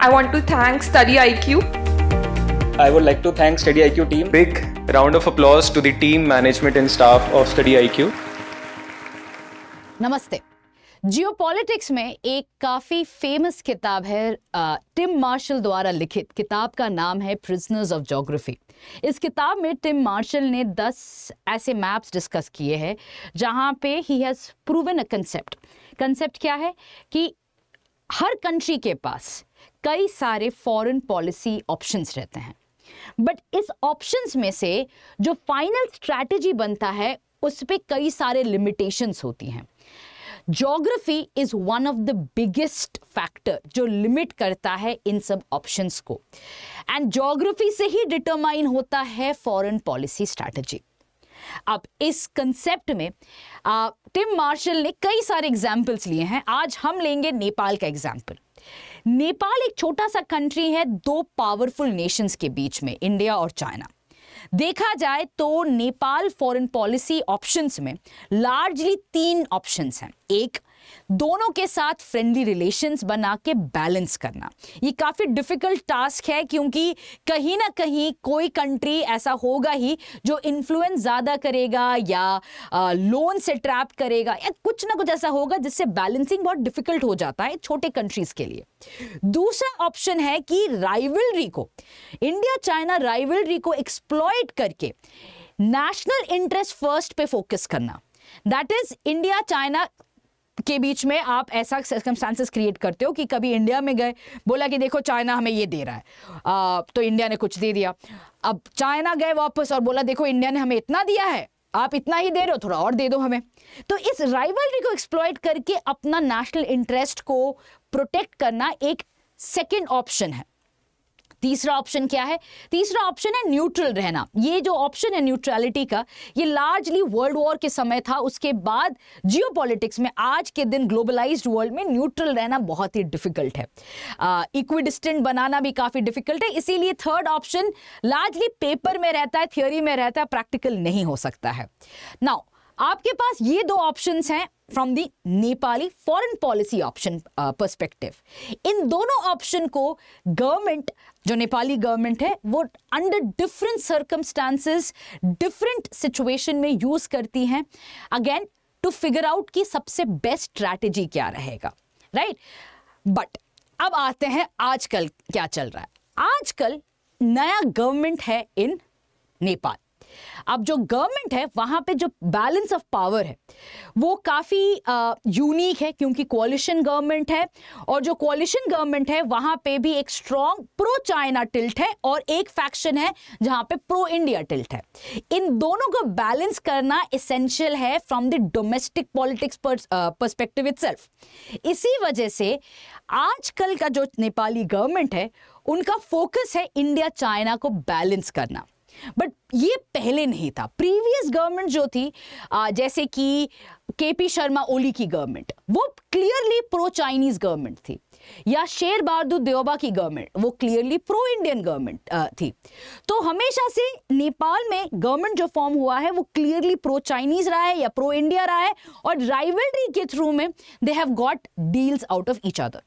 I want to thank Study IQ. I would like to thank Study IQ team. Big round of applause to the team, management, and staff of Study IQ. Namaste. Geopolitics में एक काफ़ी famous किताब है Tim martial द्वारा लिखित किताब का नाम है प्रिजनर्स ऑफ जोग्राफी इस किताब में टिम मार्शल ने 10 ऐसे मैप्स डिस्कस किए हैं जहां पे he has proven a concept concept क्या है कि हर कंट्री के पास कई सारे फॉरेन पॉलिसी ऑप्शंस रहते हैं बट इस ऑप्शंस में से जो फाइनल स्ट्रैटेजी बनता है उस पर कई सारे लिमिटेशंस होती हैं geography is one of the biggest factor जो लिमिट करता है इन सब ऑप्शंस को एंड जोग्राफी से ही डिटरमाइन होता है फॉरेन पॉलिसी स्ट्रैटेजी अब इस कंसेप्ट में आ, टिम मार्शल ने कई सारे एग्जाम्पल्स लिए हैं आज हम लेंगे नेपाल का एग्जाम्पल नेपाल एक छोटा सा कंट्री है दो पावरफुल नेशंस के बीच में इंडिया और चाइना देखा जाए तो नेपाल फॉरेन पॉलिसी ऑप्शंस में लार्जली तीन ऑप्शंस हैं एक दोनों के साथ फ्रेंडली रिलेशंस बना के बैलेंस करना ये काफ़ी डिफ़िकल्ट टास्क है क्योंकि कहीं ना कहीं कोई कंट्री ऐसा होगा ही जो इन्फ्लुएंस ज़्यादा करेगा या लोन से ट्रैप करेगा या कुछ ना कुछ ऐसा होगा जिससे बैलेंसिंग बहुत डिफ़िकल्ट हो जाता है छोटे कंट्रीज़ के लिए दूसरा ऑप्शन है कि राइवलरी को इंडिया चाइना राइवलरी को एक्सप्लॉयट करके नेशनल इंटरेस्ट फर्स्ट पे फोकस करना दैट इज इंडिया चाइना के बीच में आप ऐसा सर्कमस्टांसिस क्रिएट करते हो कि कभी इंडिया में गए बोला कि देखो चाइना हमें ये दे रहा है आ, तो इंडिया ने कुछ दे दिया अब चाइना गए वापस और बोला देखो इंडिया ने हमें इतना दिया है आप इतना ही दे रहे हो थोड़ा और दे दो हमें तो इस राइवलरी को एक्सप्लॉयट करके अपना नेशनल इंटरेस्ट को प्रोटेक्ट करना एक सेकेंड ऑप्शन है तीसरा ऑप्शन क्या है तीसरा ऑप्शन है न्यूट्रल रहना ये जो ऑप्शन है न्यूट्रलिटी का ये लार्जली वर्ल्ड वॉर के समय था उसके बाद जियो में आज के दिन ग्लोबलाइज्ड वर्ल्ड में न्यूट्रल रहना बहुत ही डिफिकल्ट है इक्विडिस्टेंट uh, बनाना भी काफ़ी डिफिकल्ट है इसीलिए थर्ड ऑप्शन लार्जली पेपर में रहता है थियोरी में रहता है प्रैक्टिकल नहीं हो सकता है नाउ आपके पास ये दो ऑप्शंस हैं from the Nepali foreign policy option perspective इन दोनों ऑप्शन को गवर्नमेंट जो नेपाली गवर्नमेंट है वो under different circumstances different situation में यूज़ करती हैं अगेन टू फिगर आउट की सबसे बेस्ट स्ट्रैटेजी क्या रहेगा राइट right? बट अब आते हैं आजकल क्या चल रहा है आजकल नया गवर्नमेंट है इन नेपाल अब जो गवर्नमेंट है वहाँ पे जो बैलेंस ऑफ पावर है वो काफ़ी यूनिक है क्योंकि कोलिशन गवर्नमेंट है और जो कोलिशन गवर्नमेंट है वहाँ पे भी एक स्ट्रॉन्ग प्रो चाइना टिल्ट है और एक फैक्शन है जहाँ पे प्रो इंडिया टिल्ट है इन दोनों को बैलेंस करना इसेंशियल है from the domestic politics perspective self इसी वजह से आजकल का जो नेपाली गवर्नमेंट है उनका फोकस है इंडिया चाइना को बैलेंस करना बट ये पहले नहीं था प्रीवियस गवर्नमेंट जो थी जैसे कि के पी शर्मा ओली की गवर्नमेंट वो क्लियरली प्रो चाइनीज गवर्नमेंट थी या शेर बहादुर देवबा की गवर्नमेंट वो क्लियरली प्रो इंडियन गवर्नमेंट थी तो हमेशा से नेपाल में गवर्नमेंट जो फॉर्म हुआ है वो क्लियरली प्रो चाइनीज रहा है या प्रो इंडिया रहा है और राइवलरी के थ्रू में they have got deals out of each other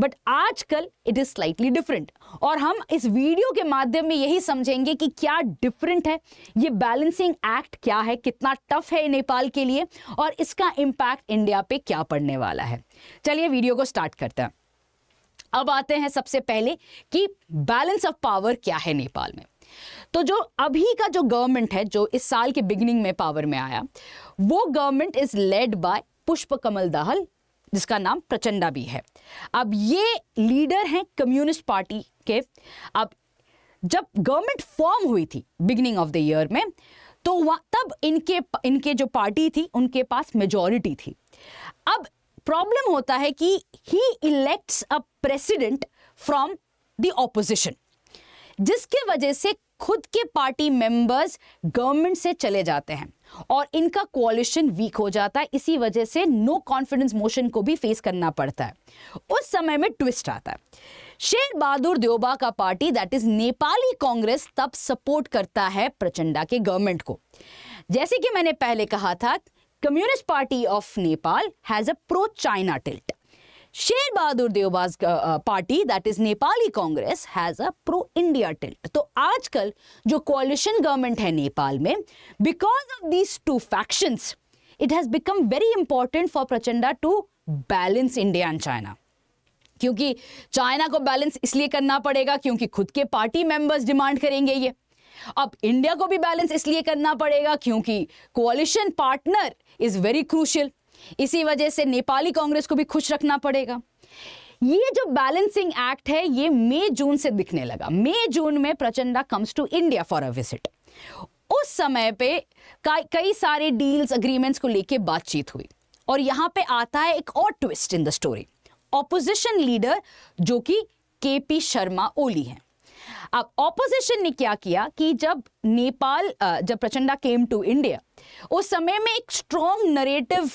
but आजकल इट इज़ स्लाइटली डिफरेंट और हम इस वीडियो के माध्यम में यही समझेंगे कि क्या डिफरेंट है ये बैलेंसिंग एक्ट क्या है कितना टफ है नेपाल के लिए और इसका इम्पैक्ट इंडिया पे क्या पड़ने वाला है चलिए वीडियो को स्टार्ट करते हैं अब आते हैं सबसे पहले कि बैलेंस ऑफ पावर क्या है नेपाल में तो जो अभी का जो गवर्नमेंट है जो इस साल के बिगिनिंग में पावर में आया वो गवर्नमेंट इज लेड बाय पुष्प कमल दाहल जिसका नाम प्रचंडा भी है अब ये लीडर हैं कम्युनिस्ट पार्टी के अब जब गवर्नमेंट फॉर्म हुई थी बिगिनिंग ऑफ द ईयर में तो वहाँ तब इनके इनके जो पार्टी थी उनके पास मेजॉरिटी थी अब प्रॉब्लम होता है कि he elects a president from the opposition जिसके वजह से खुद के पार्टी मेंबर्स गवर्नमेंट से चले जाते हैं और इनका कोलिशन वीक हो जाता है इसी वजह से नो कॉन्फिडेंस मोशन को भी फेस करना पड़ता है उस समय में ट्विस्ट आता है शेर बहादुर देवबा का party that is Nepali Congress तब सपोर्ट करता है प्रचंडा के गवर्नमेंट को जैसे कि मैंने पहले कहा था Communist Party of Nepal has a pro China tilt Sher Bahadur Deuba's party that is Nepali Congress has a pro India tilt तो आजकल जो कोलिशन गवर्नमेंट है नेपाल में because of these two factions it has become very important for Prachanda to balance India and China क्योंकि China को balance इसलिए करना पड़ेगा क्योंकि खुद के पार्टी मेंबर्स डिमांड करेंगे ये अब इंडिया को भी बैलेंस इसलिए करना पड़ेगा क्योंकि coalition partner is very crucial इसी वजह से नेपाली कांग्रेस को भी खुश रखना पड़ेगा ये जो बैलेंसिंग एक्ट है ये मई जून से दिखने लगा मई जून में Prachanda comes to India for a visit उस समय पे कई सारे डील्स अग्रीमेंट्स को लेके बातचीत हुई और यहां पे आता है एक और twist in the story opposition leader जो कि के पी शर्मा ओली हैं अब ऑपोजिशन ने क्या किया कि जब नेपाल जब प्रचंडा केम टू इंडिया उस समय में एक स्ट्रॉन्ग नरेटिव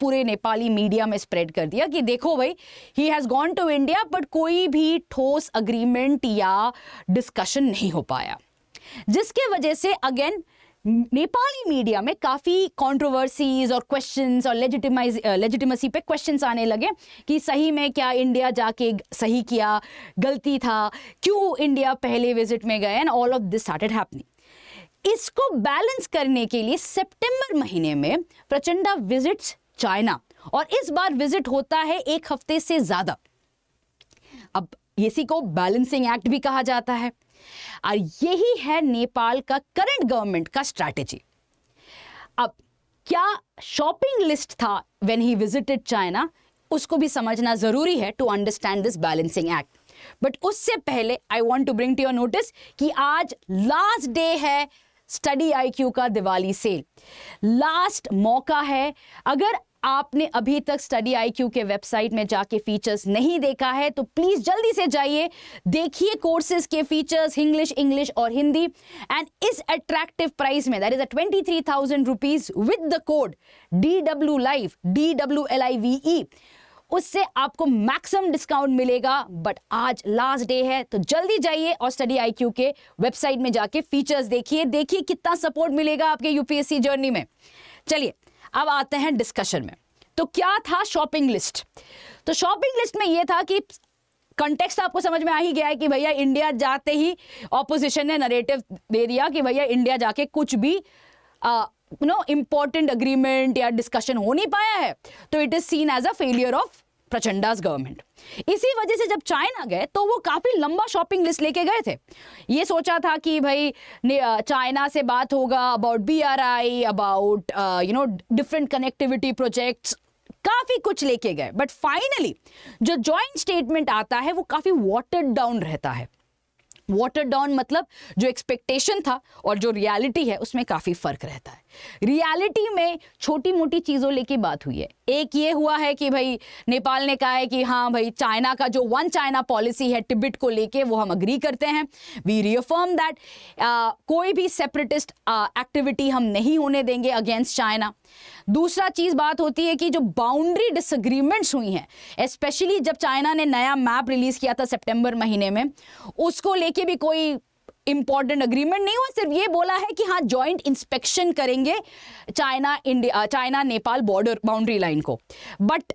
पूरे नेपाली मीडिया में स्प्रेड कर दिया कि देखो भाई he has gone to India but कोई भी ठोस अग्रीमेंट या डिस्कशन नहीं हो पाया जिसके वजह से अगेन नेपाली मीडिया में काफ़ी कंट्रोवर्सीज और क्वेश्चंस और लेजिटिमाइज लेजिटिमेसी पे क्वेश्चंस आने लगे कि सही में क्या इंडिया जाके सही किया गलती था क्यों इंडिया पहले विजिट में गए and all of this started happening इसको बैलेंस करने के लिए सितंबर महीने में प्रचंडा विजिट्स चाइना और इस बार विजिट होता है एक हफ्ते से ज़्यादा अब इसी को बैलेंसिंग एक्ट भी कहा जाता है और यही है नेपाल का करंट गवर्नमेंट का स्ट्रैटेजी अब क्या शॉपिंग लिस्ट था व्हेन ही विजिटेड चाइना उसको भी समझना ज़रूरी है to understand this balancing act but उससे पहले I want to bring to your notice कि आज लास्ट डे है स्टडी आईक्यू का दिवाली सेल लास्ट मौका है अगर आपने अभी तक स्टडी आईक्यू के वेबसाइट में जाके फीचर्स नहीं देखा है तो प्लीज़ जल्दी से जाइए देखिए कोर्सेज के फीचर्स इंग्लिश इंग्लिश और हिंदी एंड इस अट्रैक्टिव प्राइस में that is a twenty three thousand rupees with the code D W live D W L I V E उससे आपको मैक्सिमम डिस्काउंट मिलेगा बट आज लास्ट डे है तो जल्दी जाइए और स्टडी आई क्यू के वेबसाइट में जाके फीचर्स तो e, तो देखिए देखिए कितना सपोर्ट मिलेगा आपके यूपीएससी जर्नी में चलिए अब आते हैं डिस्कशन में तो क्या था शॉपिंग लिस्ट तो शॉपिंग लिस्ट में यह था कि कंटेक्स्ट तो आपको समझ में आ ही गया है कि भैया इंडिया जाते ही ऑपोजिशन ने नरेटिव दे दिया कि भैया इंडिया जाके कुछ भी नो इम्पॉर्टेंट अग्रीमेंट या डिस्कशन हो नहीं पाया है तो it is seen as a failure of Prachanda's government इसी वजह से जब चाइना गए तो वो काफ़ी लंबा शॉपिंग लिस्ट लेके गए थे ये सोचा था कि भाई चाइना से बात होगा about B R I about you know different connectivity projects काफ़ी कुछ लेके गए बट फाइनली जो जॉइंट स्टेटमेंट आता है वो काफ़ी वाटर डाउन रहता है वाटर डाउन मतलब जो एक्सपेक्टेशन था और जो रियलिटी है उसमें काफ़ी फ़र्क रहता है रियलिटी में छोटी मोटी चीज़ों लेके बात हुई है एक ये हुआ है कि भाई नेपाल ने कहा है कि हाँ भाई चाइना का जो वन चाइना पॉलिसी है टिबिट को लेके वो हम अग्री करते हैं वी रियफर्म दैट कोई भी सेपरेटिस्ट एक्टिविटी हम नहीं होने देंगे अगेंस्ट चाइना दूसरा चीज़ बात होती है कि जो बाउंड्री डिसग्रीमेंट्स हुई हैं स्पेशली जब चाइना ने नया मैप रिलीज़ किया था सेप्टेंबर महीने में उसको लेके भी कोई इंपॉर्टेंट अग्रीमेंट नहीं हुआ सिर्फ ये बोला है कि हाँ ज्वाइंट इंस्पेक्शन करेंगे China India China Nepal border boundary line को बट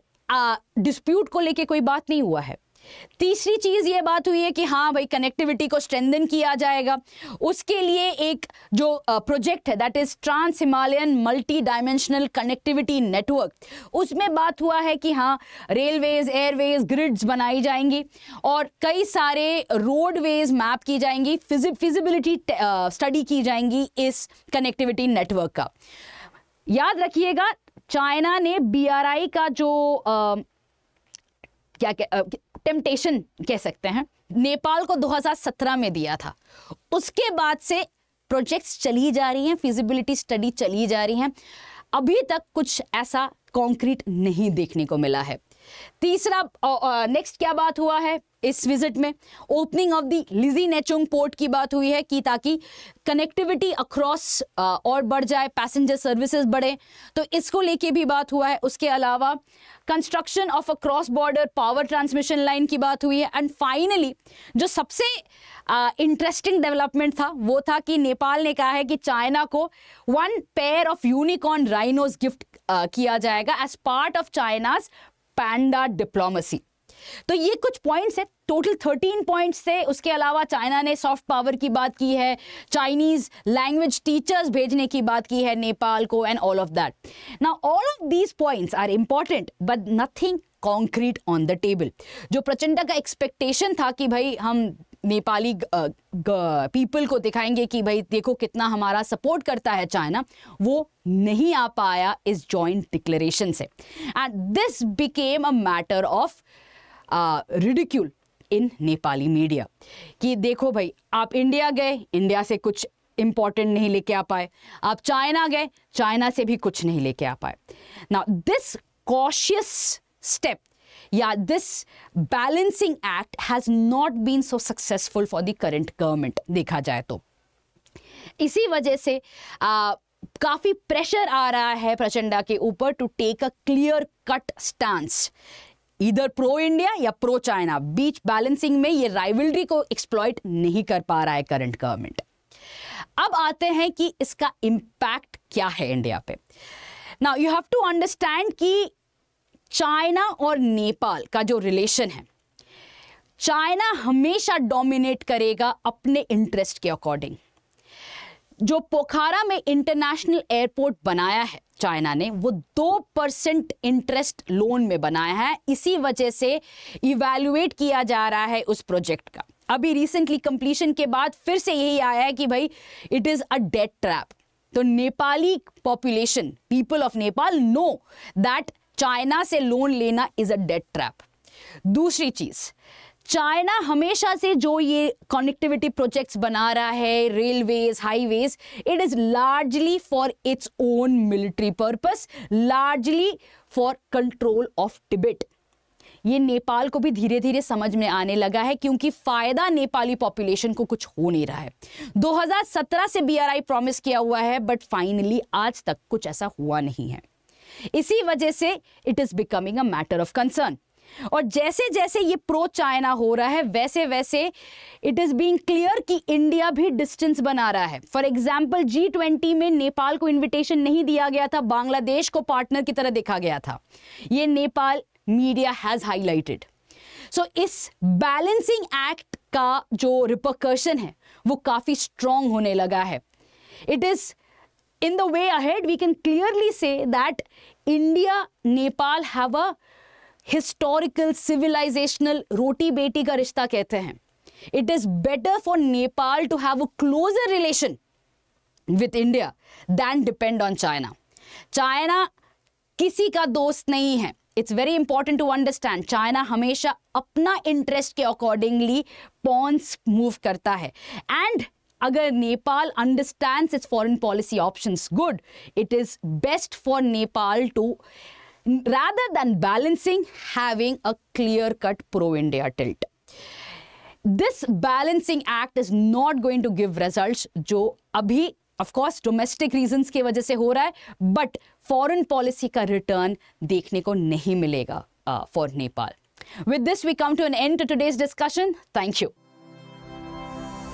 डिस्प्यूट uh, को लेके कोई बात नहीं हुआ है तीसरी चीज़ ये बात हुई है कि हाँ भाई कनेक्टिविटी को स्ट्रेंदन किया जाएगा उसके लिए एक जो प्रोजेक्ट है that is trans Himalayan multi dimensional connectivity network उसमें बात हुआ है कि हाँ रेलवेज़ एयरवेज ग्रिड्स बनाई जाएंगी और कई सारे रोडवेज मैप की जाएंगी फिजिबिलिटी स्टडी की जाएंगी इस कनेक्टिविटी नेटवर्क का याद रखिएगा चाइना ने बी का जो आ, क्या क्या टेम्पटेशन कह सकते हैं नेपाल को 2017 में दिया था उसके बाद से प्रोजेक्ट्स चली जा रही हैं फिजिबिलिटी स्टडी चली जा रही हैं अभी तक कुछ ऐसा कॉन्क्रीट नहीं देखने को मिला है तीसरा नेक्स्ट क्या बात हुआ है इस विजिट में opening of the Lizi Nechung port की बात हुई है कि ताकि कनेक्टिविटी अक्रॉस और बढ़ जाए पैसेंजर सर्विसेज बढ़े तो इसको लेके भी बात हुआ है उसके अलावा construction of a cross border power transmission line की बात हुई है एंड फाइनली जो सबसे इंटरेस्टिंग uh, डेवलपमेंट था वो था कि नेपाल ने कहा है कि चाइना को one pair of unicorn rhinos gift किया जाएगा as part of China's panda diplomacy तो ये कुछ पॉइंट्स है टोटल थर्टीन पॉइंट्स थे उसके अलावा चाइना ने सॉफ्ट पावर की बात की है चाइनीज लैंग्वेज टीचर्स भेजने की बात की है नेपाल को एंड ऑल ऑफ दैट ना all of these points are important but nothing concrete on the table जो प्रचंडा का एक्सपेक्टेशन था कि भाई हम नेपाली पीपल को दिखाएंगे कि भाई देखो कितना हमारा सपोर्ट करता है चाइना वो नहीं आ पाया इस जॉइंट डिक्लेरेशन से and this became a matter of ridicule in Nepali media कि देखो भाई आप इंडिया गए इंडिया से कुछ इंपॉर्टेंट नहीं लेके आ पाए आप चाइना गए चाइना से भी कुछ नहीं लेके आ पाए ना this cautious step yeah, this balancing act has not been so successful for the current government, देखा जाए तो इसी वजह से आ, काफ़ी प्रेशर आ रहा है प्रचंडा के ऊपर to take a clear cut stance इधर प्रो इंडिया या प्रो चाइना बीच बैलेंसिंग में ये राइवलरी को एक्सप्लॉइट नहीं कर पा रहा है करंट गवर्नमेंट अब आते हैं कि इसका इंपैक्ट क्या है इंडिया पे now you have to understand कि चाइना और नेपाल का जो रिलेशन है चाइना हमेशा डोमिनेट करेगा अपने इंटरेस्ट के अकॉर्डिंग जो पोखारा में इंटरनेशनल एयरपोर्ट बनाया है चाइना ने वो दो परसेंट इंटरेस्ट लोन में बनाया है इसी वजह से इवेल्युएट किया जा रहा है उस प्रोजेक्ट का अभी रिसेंटली कंप्लीशन के बाद फिर से यही आया है कि भाई it is a debt trap तो Nepali population people of Nepal know that China से लोन लेना इज अ डेट ट्रैप दूसरी चीज़ चाइना हमेशा से जो ये कनेक्टिविटी प्रोजेक्ट्स बना रहा है railways highways it is largely for its own military purpose largely for control of Tibet ये नेपाल को भी धीरे धीरे समझ में आने लगा है क्योंकि फ़ायदा नेपाली पॉपुलेशन को कुछ हो नहीं रहा है 2017 से बीआरआई प्रॉमिस किया हुआ है बट फाइनली आज तक कुछ ऐसा हुआ नहीं है इसी वजह से it is becoming a matter of concern और जैसे जैसे ये प्रो चाइना हो रहा है वैसे वैसे इट इज़ बीइंग क्लियर कि इंडिया भी डिस्टेंस बना रहा है फॉर एग्जाम्पल जी ट्वेंटी में नेपाल को इन्विटेशन नहीं दिया गया था बांग्लादेश को पार्टनर की तरह देखा गया था ये Nepal media has highlighted so इस बैलेंसिंग एक्ट का जो रिपोकर्शन है वो काफ़ी स्ट्रांग होने लगा है it is in the way ahead, we can clearly say that India, Nepal have a historical, civilizational roti beti ka rishta kehte hain. It is better for Nepal to have a closer relation with India than depend on China. China किसी का दोस्त नहीं है it's very important to understand China हमेशा अपना interest के accordingly pawns move करता है and agar Nepal understands its foreign policy options, good. It is best for Nepal to, rather than balancing, having a clear-cut pro-India tilt. This balancing act is not going to give results, jo abhi, of course, domestic reasons ke wajah se ho raha hai, but foreign policy ka return dekhne ko nahi milega uh, for Nepal. With this, we come to an end to today's discussion. Thank you.